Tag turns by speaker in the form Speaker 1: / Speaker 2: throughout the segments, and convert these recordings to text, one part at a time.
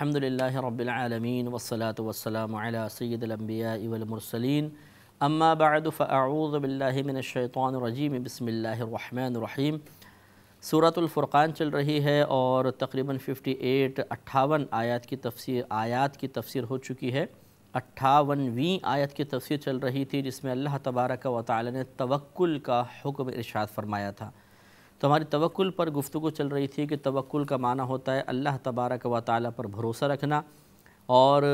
Speaker 1: अल्हम्दुलिल्लाह रब्बिलआलमीन वस्सलातु वस्सलाम अला सय्यिदिल अंबिया वल मुरसलीन अम्मा बअद फअऊज़ु बिल्लाहि मिनश शैतानिर रजीम बिस्मिल्लाहिर रहमानिर रहीम सूरतुल फुरक़ान चल रही है और तकरीबन 58 अट्ठावन आयत की तफसीर आयत की तफसीर हो चुकी है अट्ठावनवीं आयत की तफसीर चल रही थी जिसमें अल्लाह तबारक व ताली ने तवक्ल का हुक्म इरशाद फरमाया था तो हमारी तवक्ल पर गुफ्तु चल रही थी कि तवक्ल का माना होता है अल्लाह तबारक व ताली पर भरोसा रखना और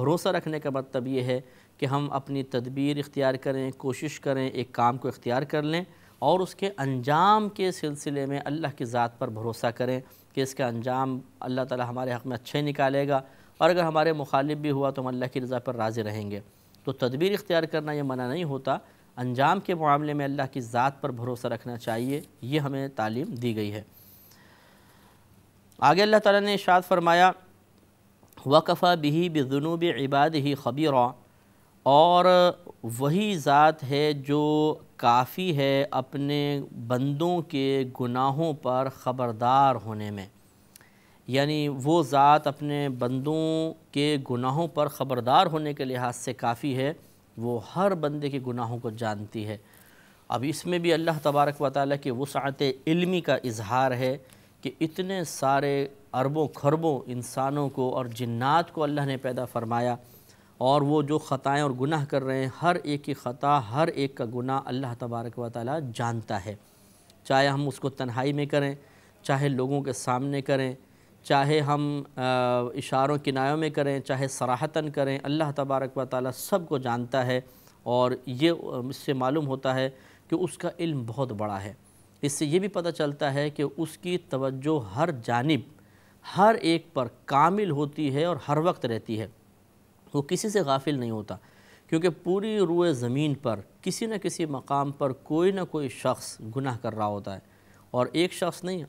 Speaker 1: भरोसा रखने का मतलब ये है कि हम अपनी तदबीर इख्तियार करें कोशिश करें एक काम को इख्तियार कर लें और उसके अंजाम के सिलसिले में अल्लाह की ज़ात पर भरोसा करें कि इसका अंजाम अल्लाह ताला हमारे हक़ में अच्छे निकालेगा और अगर हमारे मुखालिफ भी हुआ तो हम अल्लाह की रज़ा पर राज़ी रहेंगे तो तदबीर इख्तियार करना यह मना नहीं होता अंजाम के मामले में अल्लाह की ज़ात पर भरोसा रखना चाहिए ये हमें तालीम दी गई है आगे अल्लाह ताला ने इशाद फरमाया वक़फ़ा बिही बजनूब इबाद ही ख़बीर और वही ज़ात है जो काफ़ी है अपने बंदों के गुनाहों पर ख़बरदार होने में यानी वो ज़ात अपने बंदों के गुनाहों पर ख़बरदार होने के लिहाज से काफ़ी है वो हर बंदे के गुनाहों को जानती है अब इसमें भी अल्लाह तबारक व ताली की वसात इल्मी का इजहार है कि इतने सारे अरबों खरबों इंसानों को और जन्ात को अल्लाह ने पैदा फरमाया और वो जो ख़ताएँ और गुनाह कर रहे हैं हर एक की ख़ता हर एक का गुनाह अल्लाह तबारक व ताली जानता है चाहे हम उसको तन्हाई में करें चाहे लोगों के सामने करें चाहे हम इशारों किनायों में करें चाहे सराहतन करें अल्लाह तबारक व ताली सब को जानता है और ये इससे मालूम होता है कि उसका इल्म बहुत बड़ा है इससे ये भी पता चलता है कि उसकी तवज्जो हर जानब हर एक पर कामिल होती है और हर वक्त रहती है वो किसी से गाफिल नहीं होता क्योंकि पूरी रुए ज़मीन पर किसी न किसी मकाम पर कोई ना कोई शख्स गुनाह कर रहा होता है और एक शख्स नहीं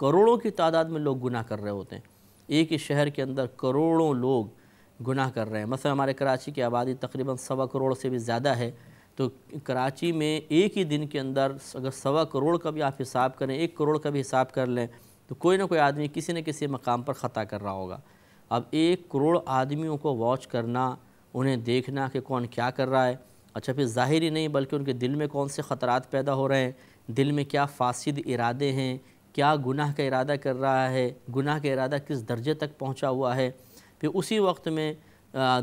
Speaker 1: करोड़ों की तादाद में लोग गुनाह कर रहे होते हैं एक ही शहर के अंदर करोड़ों लोग गुनाह कर रहे हैं मसलन हमारे कराची की आबादी तकरीबन सवा करोड़ से भी ज़्यादा है तो कराची में एक ही दिन के अंदर अगर सवा करोड़ का भी आप हिसाब करें एक करोड़ का भी हिसाब कर लें तो कोई ना कोई आदमी किसी न किसी मकाम पर ख़ता कर रहा होगा अब एक करोड़ आदमियों को वॉच करना उन्हें देखना कि कौन क्या कर रहा है अच्छा फिर ज़ाहिर ही नहीं बल्कि उनके दिल में कौन से ख़तरात पैदा हो रहे हैं दिल में क्या फासिद इरादे हैं क्या गुनाह का इरादा कर रहा है गुनाह का इरादा किस दर्जे तक पहुँचा हुआ है फिर उसी वक्त में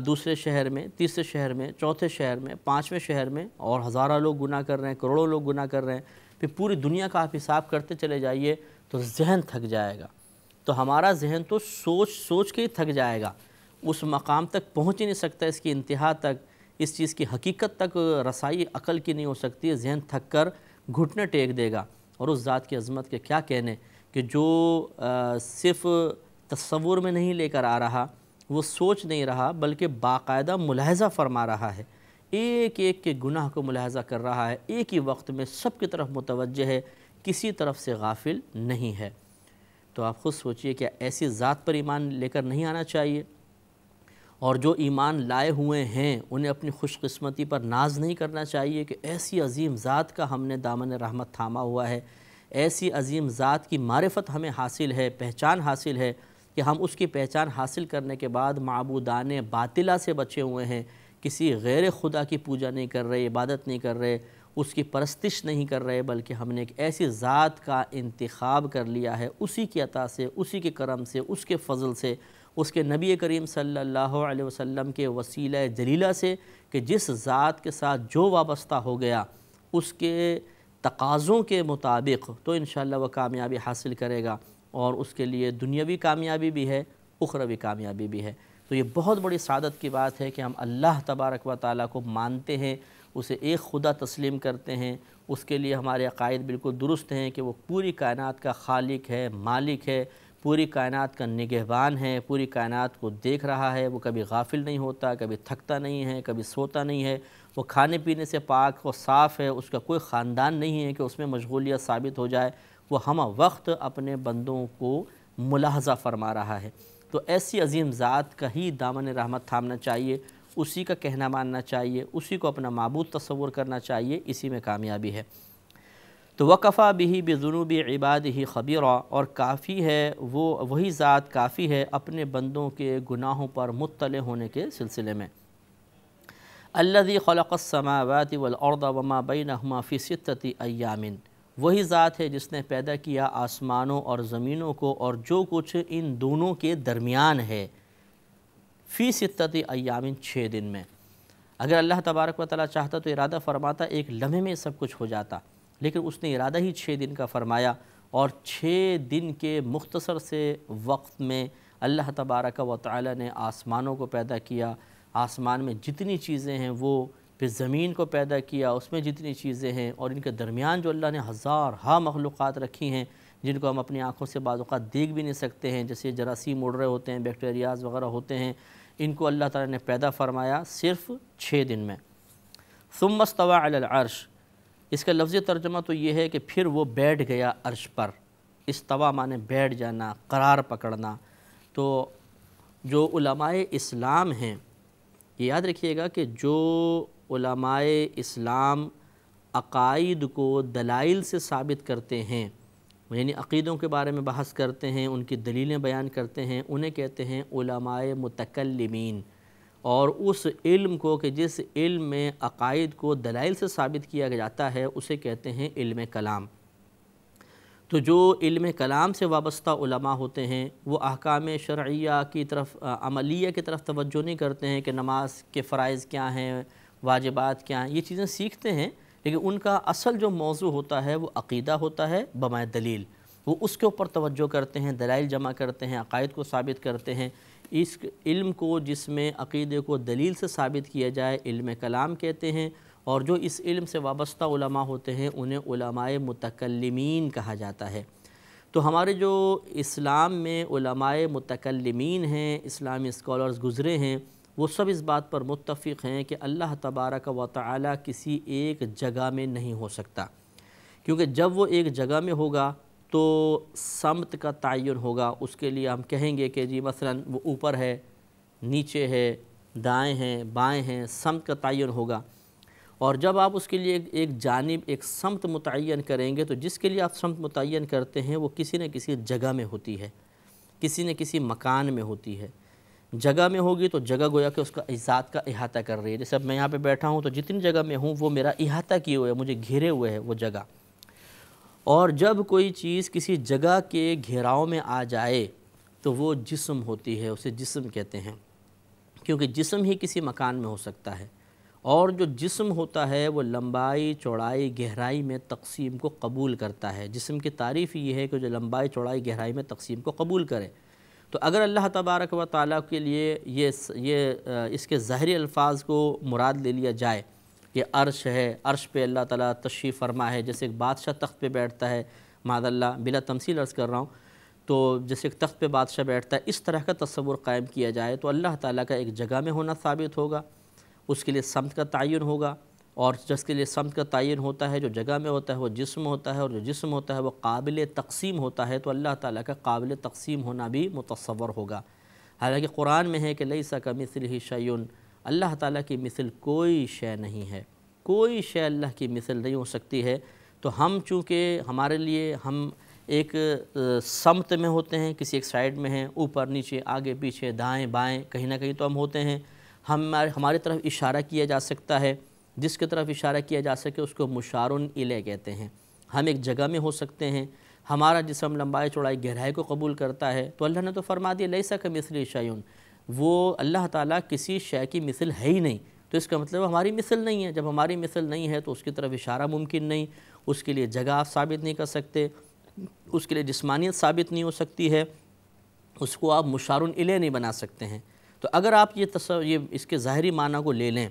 Speaker 1: दूसरे शहर में तीसरे शहर में चौथे शहर में पाँचवें शहर में और हज़ारों लोग गुनाह कर रहे हैं करोड़ों लोग गुनाह कर रहे हैं फिर पूरी दुनिया का आप हिसाब करते चले जाइए तो जहन थक जाएगा तो हमारा जहन तो सोच सोच के ही थक जाएगा उस मकाम तक पहुँच ही नहीं सकता इसकी इंतहा तक इस चीज़ की हकीकत तक रसाई अकल की नहीं हो सकती जहन थक कर घुटने टेक देगा और उस ज़ात की अजमत के क्या कहने कि जो सिर्फ तस्वूर में नहीं लेकर आ रहा वो सोच नहीं रहा बल्कि बाकायदा मुलाहजा फरमा रहा है एक एक के गुनाह को मुलाहजा कर रहा है एक ही वक्त में सब की तरफ मुतवज है किसी तरफ से गाफिल नहीं है तो आप ख़ुद सोचिए क्या ऐसी ज़ात पर ईमान लेकर नहीं आना चाहिए और जो ईमान लाए हुए हैं उन्हें अपनी खुशकस्मती पर नाज नहीं करना चाहिए कि ऐसी अजीम ज़ात का हमने दामन रहमत थामा हुआ है ऐसी अजीम ज़ात की मारफत हमें हासिल है पहचान हासिल है कि हम उसकी पहचान हासिल करने के बाद मबूदान बातिला से बचे हुए हैं किसी गैर खुदा की पूजा नहीं कर रहे इबादत नहीं कर रहे उसकी परस्तिश नहीं कर रहे बल्कि हमने एक ऐसी ज़ात का इंतखब कर लिया है उसी की अता से उसी के करम से उसके फजल से उसके नबी करीम सल्लल्लाहु अलैहि वसल्लम के वसीला जलीला से कि जिस ज़ात के साथ जो वाबस्ता हो गया उसके तकाज़ों के मुताबिक तो इन वह कामयाबी हासिल करेगा और उसके लिए दुनियावी कामयाबी भी है उखरवी कामयाबी भी है तो ये बहुत बड़ी सादत की बात है कि हम अल्लाह तबारक व ताली को मानते हैं उसे एक खुदा तस्लीम करते हैं उसके लिए हमारे अकायद बिल्कुल दुरुस्त हैं कि वो पूरी कायनात का खालिक है मालिक है पूरी कायनात का निगहबान है पूरी कायनात को देख रहा है वो कभी गाफिल नहीं होता कभी थकता नहीं है कभी सोता नहीं है वो खाने पीने से पाक और साफ़ है उसका कोई ख़ानदान नहीं है कि उसमें मशगूलियत साबित हो जाए वो हम वक्त अपने बंदों को मुलाहजा फरमा रहा है तो ऐसी अजीम ज़ात का ही दामन रहमत थामना चाहिए उसी का कहना मानना चाहिए उसी को अपना मबूद तस्वुर करना चाहिए इसी में कामयाबी है तो वक़फ़ा भी बेजुनूब इबाद ही ख़बीर और काफ़ी है वो वही ज़ात काफ़ी है अपने बंदों के गुनाहों पर मुतल होने के सिलसिले में अल्लाजी खलकसमावत वलर्द वमा फ़ी फ़िसती अयामिन वही ज़ात है जिसने पैदा किया आसमानों और ज़मीनों को और जो कुछ इन दोनों के दरमियान है फ़ी सितती अयामिन छः दिन में अगर अल्लाह तबारक व ताली चाहता तो इरादा फरमाता एक लम्हे में सब कुछ हो जाता लेकिन उसने इरादा ही छः दिन का फ़रमाया और छः दिन के मुख्तसर से वक्त में अल्लाह तबारक व ताली ने आसमानों को पैदा किया आसमान में जितनी चीज़ें हैं वो फिर ज़मीन को पैदा किया उसमें जितनी चीज़ें हैं और इनके दरमियान जो अल्लाह ने हज़ार हा मखलूक़ रखी हैं जिनको हम अपनी आँखों से बाज़ा देख भी नहीं सकते हैं जैसे जरासीम उड़ रहे होते हैं बैक्टीरियाज़ वगैरह होते हैं इनको अल्लाह ताला ने पैदा फरमाया सिर्फ़ छः दिन में सुमस्तवा अलर्श इसका लफ्ज़ तर्जमा तो ये है कि फिर वो बैठ गया अर्श पर इस तवा माने बैठ जाना करार पकड़ना तो जो उलमाए इस्लाम हैं ये याद रखिएगा कि जो उलमाए इस्लाम अकायद को दलाइल से साबित करते हैं यानी अक़ीदों के बारे में बहस करते हैं उनकी दलीलें बयान करते हैं उन्हें कहते हैं उलमाए और उस इल्म को कि जिस इल्म में अकायद को दलाइल से साबित किया जाता है उसे कहते हैं इल्म कलाम तो जो इल्म कलाम से वाबस्ता उलमा होते हैं वो अहकाम शर्या की तरफ अमलिया की तरफ तवज्जो नहीं करते हैं कि नमाज के फ़रज़ क्या हैं वाजिबात क्या हैं ये चीज़ें सीखते हैं लेकिन उनका असल जो मौजू होता है वो अकीदा होता है बमाय दलील वो उसके ऊपर तवज्जो करते हैं दलाइल जमा करते हैं अकायद को साबित करते हैं इस इल्म को जिसमें अक़ीदे को दलील से साबित किया जाए इल्म कलाम कहते हैं और जो इस इल्म से वाबस्ता उलमा होते हैं उन्हें उलमाए मतकलमीन कहा जाता है तो हमारे जो इस्लाम में उलमाए मतकलमीन हैं इस्लामी स्कॉलर्स गुज़रे हैं वो सब इस बात पर मुतफ़ हैं कि अल्लाह तबारक व ताली किसी एक जगह में नहीं हो सकता क्योंकि जब वो एक जगह में होगा तो समत का तयन होगा उसके लिए हम कहेंगे कि जी मसलन वो ऊपर है नीचे है दाएं हैं बाएं हैं समत का तयन होगा और जब आप उसके लिए एक, जानब एक समत मुतन करेंगे तो जिसके लिए आप समत मुतन करते हैं वो किसी न किसी जगह में होती है किसी न किसी मकान में होती है जगह में होगी तो जगह गोया कि उसका ईजाद का अहाता कर रही है जैसे अब मैं यहाँ पे बैठा हूँ तो जितनी जगह में हूँ वो मेरा अहाता किए हुए है मुझे घिरे हुए है वो जगह और जब कोई चीज़ किसी जगह के घेराव में आ जाए तो वो जिस्म होती है उसे जिस्म कहते हैं क्योंकि जिस्म ही किसी मकान में हो सकता है और जो जिस्म होता है वो लंबाई चौड़ाई गहराई में तकसीम को कबूल करता है जिस्म की तारीफ़ ये है कि जो लंबाई चौड़ाई गहराई में तकसीम को कबूल करे तो अगर अल्लाह तबारक व ताली के लिए ये ये इसके ज़ाहरी अल्फाज को मुराद ले लिया जाए ये अर्श है अर्श पे अल्लाह ताला तशी फरमा है जैसे एक बादशाह तख्त पे बैठता है मादल्ला बिला तमसील अर्ज़ कर रहा हूँ तो जैसे एक तख्त पे बादशाह बैठता है इस तरह का तस्वुर कायम किया जाए तो अल्लाह ताला का एक जगह में होना साबित होगा उसके लिए समत का तयन होगा और जिसके लिए समत का तयन होता है जो जगह में होता है वो जिसम होता है और जो जिसम होता है वह काबिल तकसीम होता है तो अल्लाह ताली का काबिल तकसीम होना भी मुतवर होगा हालाँकि कुरान में है कि लई सा कमी सिल ही शयन अल्लाह ताला की मिसल कोई शय नहीं है कोई शय अल्लाह की मिसल नहीं हो सकती है तो हम चूँकि हमारे लिए हम एक समत में होते हैं किसी एक साइड में हैं ऊपर नीचे आगे पीछे दाएं बाएं कहीं ना कहीं तो हम होते हैं हम हमारी तरफ इशारा किया जा सकता है जिसके तरफ इशारा किया जा सके उसको मुशारुन इले कहते हैं हम एक जगह में हो सकते हैं हमारा जिसम लंबाई चौड़ाई गहराई को कबूल करता है तो अल्लाह ने तो फरमा दिया ले सा कमिसली शयन वो अल्लाह ताला किसी शय की मिसल है ही नहीं तो इसका मतलब हमारी मिसल नहीं है जब हमारी मिसल नहीं है तो उसकी तरफ इशारा मुमकिन नहीं उसके लिए जगह आप साबित नहीं कर सकते उसके लिए जिस्मानियत साबित नहीं हो सकती है उसको आप मुशारुन इले नहीं बना सकते हैं तो अगर आप ये तस्व ये इसके ज़ाहरी माना को ले लें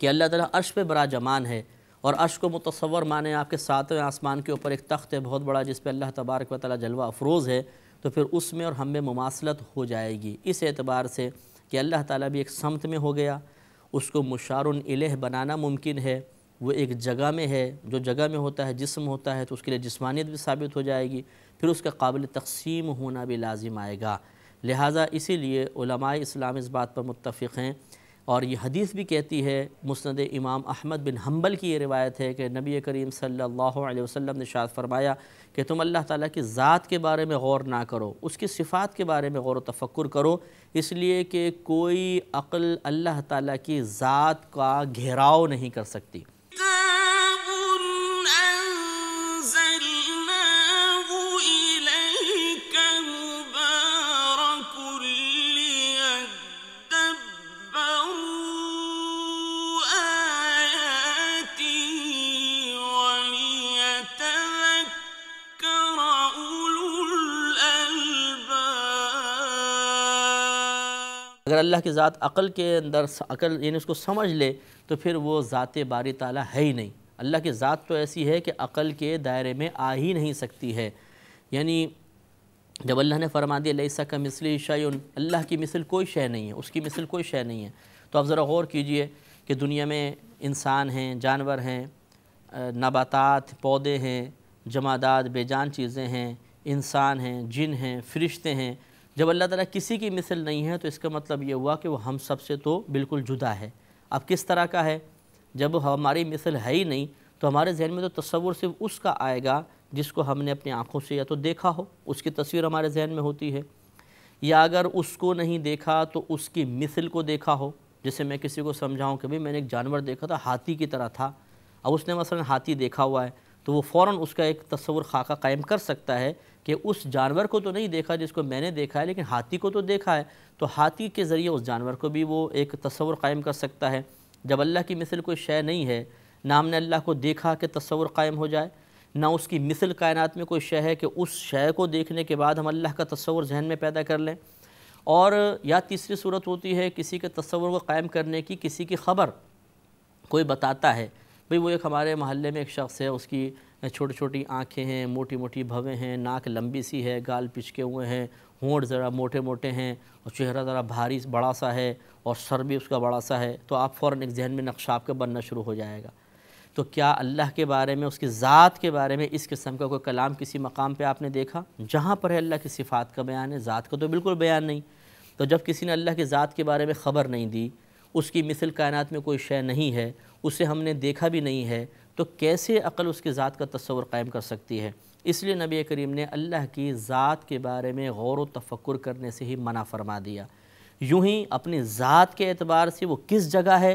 Speaker 1: कि अल्लाह ताला अर्श पे बड़ा जमान है और अर्श को मुतसवर माने आपके सातवें आसमान के ऊपर एक तख्त है बहुत बड़ा जिस पर अल्लाह तबारक व जलवा अफरोज़ है तो फिर उसमें और हम में मुमासलत हो जाएगी इस एतबार से कि अल्लाह ताला भी एक समत में हो गया उसको मुशार बनाना मुमकिन है वो एक जगह में है जो जगह में होता है जिस्म होता है तो उसके लिए जिस्मानियत भी साबित हो जाएगी फिर उसका काबिल तकसीम होना भी लाजिम आएगा लिहाजा इसीलिए इस्लाम इस बात पर मुतफ़ हैं और ये हदीस भी कहती है मुस्ंद इमाम अहमद बिन हम्बल की ये रिवायत है कि नबी करीम सल्लल्लाहु अलैहि वसल्लम ने शाद फरमाया कि तुम अल्लाह ताला की ज़ात के बारे में गौर ना करो उसकी सिफ़ात के बारे में गौर तफक्र करो इसलिए कि कोई अक़ल अल्लाह ताला की ज़ात का घेराव नहीं कर सकती अगर अल्लाह की ज़ात अकल के अंदर अकल यानी उसको समझ ले तो फिर वो ज़ात बारी ताला है ही नहीं अल्लाह की ज़ात तो ऐसी है कि अकल के दायरे में आ ही नहीं सकती है यानी जब अल्लाह ने फरमा दिया लईसा का मिसल शयन अल्लाह की मिसल कोई शय नहीं है उसकी मिसल कोई शय नहीं है तो आप ज़रा गौर कीजिए कि दुनिया में इंसान हैं जानवर हैं नबातात पौधे हैं जमादात बेजान चीज़ें हैं इंसान हैं जिन हैं फरिश्ते हैं जब अल्लाह ताला किसी की मिसल नहीं है तो इसका मतलब ये हुआ कि वो हम सब से तो बिल्कुल जुदा है अब किस तरह का है जब हमारी मिसल है ही नहीं तो हमारे जहन में तो तस्वुर सिर्फ उसका आएगा जिसको हमने अपनी आँखों से या तो देखा हो उसकी तस्वीर हमारे जहन में होती है या अगर उसको नहीं देखा तो उसकी मिसल को देखा हो जैसे मैं किसी को समझाऊँ कि भाई मैंने एक जानवर देखा था हाथी की तरह था अब उसने मसलन हाथी देखा हुआ है तो वो फ़ौर उसका एक तस्वर खाका कायम कर सकता है कि उस जानवर को तो नहीं देखा जिसको मैंने देखा है लेकिन हाथी को तो देखा है तो हाथी के ज़रिए उस जानवर को भी वो एक तस्वुर कायम कर सकता है जब अल्लाह की मिसल कोई शय नहीं है ना हमने अल्लाह को देखा कि तस्वुर कायम हो जाए ना उसकी मिसल कायनात में कोई शय है कि उस शय को देखने के बाद हम अल्लाह का तस्वर जहन में पैदा कर लें और या तीसरी सूरत होती है किसी के तस्वुर को कायम करने की किसी की ख़बर कोई बताता है भाई वो एक हमारे मोहल्ले में एक शख्स है उसकी छोटी छोटी आँखें हैं मोटी मोटी भवें हैं नाक लंबी सी है गाल पिचके हुए हैं होंठ ज़रा मोटे मोटे हैं और चेहरा ज़रा भारी बड़ा सा है और सर भी उसका बड़ा सा है तो आप फ़ौर एक जहन में नक्शा आपका बनना शुरू हो जाएगा तो क्या अल्लाह के बारे में उसकी ज़ात के बारे में इस किस्म का कोई कलाम किसी मकाम पे आपने देखा जहाँ पर है अल्लाह की सिफ़ात का बयान है ज़ात का तो बिल्कुल बयान नहीं तो जब किसी ने अल्लाह की ज़ात के बारे में ख़बर नहीं दी उसकी मिसल कायनात में कोई शय नहीं है उसे हमने देखा भी नहीं है तो कैसे अकल उसकी ज़ात का तस्वर कायम कर सकती है इसलिए नबी करीम ने अल्लाह की ज़ात के बारे में गौर व तफक्र करने से ही मना फरमा दिया यूं ही अपनी ज़ात के एतबार से वो किस जगह है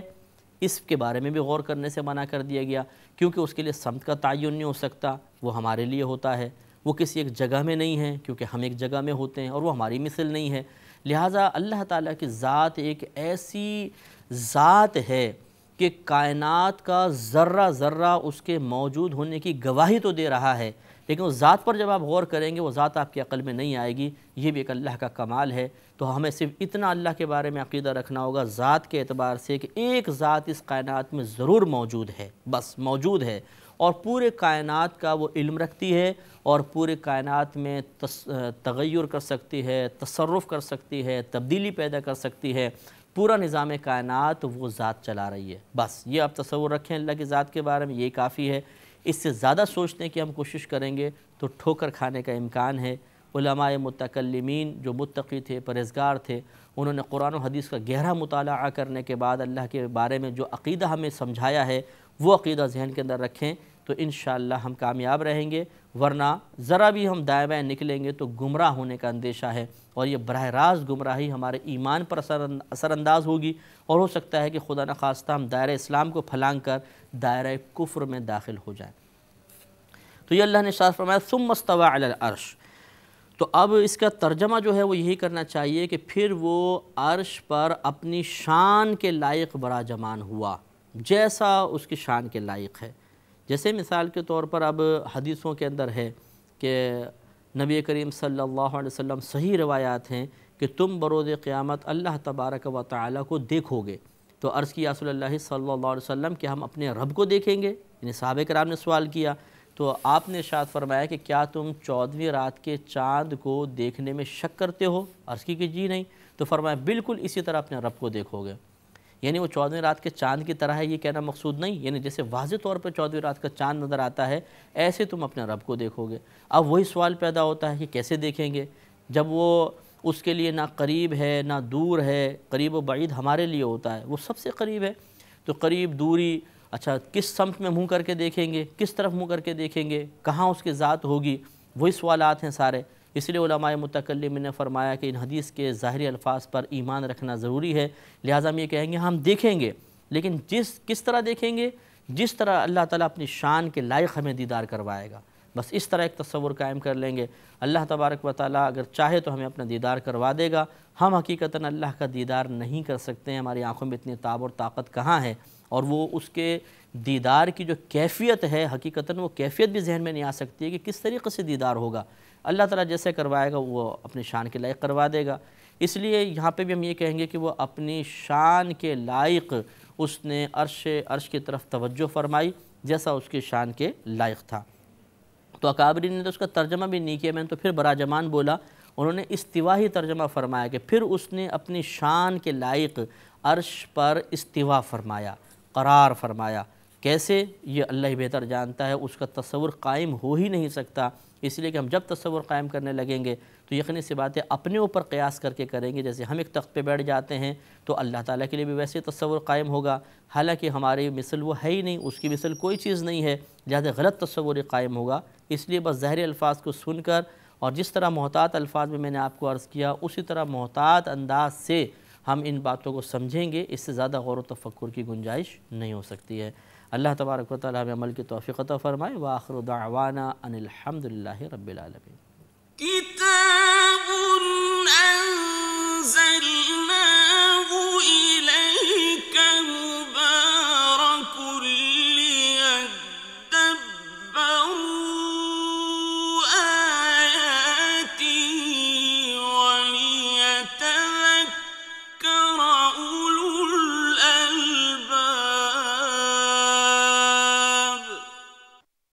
Speaker 1: इसके बारे में भी गौर करने से मना कर दिया गया क्योंकि उसके लिए समत का तयन नहीं हो सकता वो हमारे लिए होता है वो किसी एक जगह में नहीं है क्योंकि हम एक जगह में होते हैं और वो हमारी मिसल नहीं है लिहाजा अल्लाह ताला की ज़ात एक ऐसी ज़ात है कि कायनात का ज़र्रा ज़र्रा उसके मौजूद होने की गवाही तो दे रहा है लेकिन उस ज़ात पर जब आप गौर करेंगे वो ज़ात आपकी अकल में नहीं आएगी ये भी एक अल्लाह का कमाल है तो हमें सिर्फ इतना अल्लाह के बारे में अकीदा रखना होगा ज़ात के अतबार से कि एक ज़ात इस कायनात में ज़रूर मौजूद है बस मौजूद है और पूरे कायनात का वो इल्म रखती है और पूरे कायनात में तस, तगैर कर सकती है तसरफ़ कर सकती है तब्दीली पैदा कर सकती है पूरा निज़ाम कायनात वो ज़ात चला रही है बस ये आप तस्वुर रखें अल्लाह की ज़ात के बारे में ये काफ़ी है इससे ज़्यादा सोचने की हम कोशिश करेंगे तो ठोकर खाने का इम्कान है उलमाए मतकलमीन जो मुतकी थे परहेजगार थे उन्होंने कुरान हदीस का गहरा मुताला करने के बाद अल्लाह के बारे में जो अकीदा हमें समझाया है वो अकीदा जहन के अंदर रखें तो इन हम कामयाब रहेंगे वरना ज़रा भी हम दाएँ बाएँ निकलेंगे तो गुमराह होने का अंदेशा है और ये बरह रास गुमराही हमारे ईमान पर असर असरानंदाज होगी और हो सकता है कि खुदा न खास्ता हम दायरे इस्लाम को फलांग कर दायरे कुफ्र में दाखिल हो जाए तो ये अल्लाह ने शास फरमाया सुम मस्तवा अरश तो अब इसका तर्जमा जो है वो यही करना चाहिए कि फिर वो अरश पर अपनी शान के लायक बरा जमान हुआ जैसा उसकी शान के लायक है जैसे मिसाल के तौर पर अब हदीसों के अंदर है कि नबी करीम सल्लल्लाहु अलैहि वसल्लम सही रवायात हैं कि तुम बरोज़ क़्यामत अल्लाह तबारक व ताली को देखोगे तो अर्ज़ किया सल्लल्लाहु अलैहि वसल्लम कि हम अपने रब को देखेंगे यानी साहब कराम ने सवाल किया तो आपने शायद फरमाया कि क्या तुम चौदहवीं रात के चाँद को देखने में शक करते हो अर्ज़ की कि जी नहीं तो फरमाया बिल्कुल इसी तरह अपने रब को देखोगे यानी वो चौदहवीं रात के चांद की तरह है ये कहना मकसूद नहीं यानी जैसे वाज तौर पर चौदहवीं रात का चांद नज़र आता है ऐसे तुम अपने रब को देखोगे अब वही सवाल पैदा होता है कि कैसे देखेंगे जब वो उसके लिए ना करीब है ना दूर है करीब व बाद हमारे लिए होता है वो सबसे करीब है तो करीब दूरी अच्छा किस समत में मुँह करके देखेंगे किस तरफ मुँह करके देखेंगे कहाँ उसकी ज़ात होगी वही सवालत हैं सारे इसलिए मतकलम ने फरमाया कि इन हदीस के ज़ाहरी अल्फाज पर ईमान रखना ज़रूरी है लिहाजा हम ये कहेंगे हम देखेंगे लेकिन जिस किस तरह देखेंगे जिस तरह अल्लाह ताला अपनी शान के लायक हमें दीदार करवाएगा बस इस तरह एक तस्वुर कायम कर लेंगे अल्लाह तबारक व ताली अगर चाहे तो हमें अपना दीदार करवा देगा हम हकीकता अल्लाह का दीदार नहीं कर सकते हैं हमारी आँखों में इतनी ताब और ताकत कहाँ है और वो उसके दीदार की जो कैफियत है हकीकता वो कैफियत भी जहन में नहीं आ सकती है कि किस तरीके से दीदार होगा अल्लाह ताला जैसे करवाएगा वो अपनी शान के लायक करवा देगा इसलिए यहाँ पे भी हम ये कहेंगे कि वो अपनी शान के लायक उसने अर्श अर्श की तरफ तवज्जो फरमाई जैसा उसकी शान के लायक था तो अकाबरी ने तो उसका तर्जमा भी नहीं किया मैंने तो फिर बराजमान बोला उन्होंने इस्तिवा ही तर्जमा फरमाया कि फिर उसने अपनी शान के लायक अर्श पर इस्तिवा फरमाया करार फरमाया कैसे ये अल्लाह बेहतर जानता है उसका तस्वुर कायम हो ही नहीं सकता इसलिए कि हम जब तस्वुर कायम करने लगेंगे तो यकीन सी बातें अपने ऊपर कयास करके करेंगे जैसे हम एक तख्त पे बैठ जाते हैं तो अल्लाह ताला के लिए भी वैसे तस्वुर कायम होगा हालांकि हमारी मिसल वो है ही नहीं उसकी मिसल कोई चीज़ नहीं है लिहाजा गलत तस्वुर कायम होगा इसलिए बस ज़हरी अल्फाज को सुनकर और जिस तरह मोहतात अल्फाज में मैंने आपको अर्ज़ किया उसी तरह महतात अंदाज से हम इन बातों को समझेंगे इससे ज़्यादा गौर तफक्र की गुंजाइश नहीं हो सकती है अल्लाह तबारक वाली हमें अमल की तोफ़ी अता फ़रमाए वाखर दावाना अनिलहमदिल्ला
Speaker 2: रबालमीन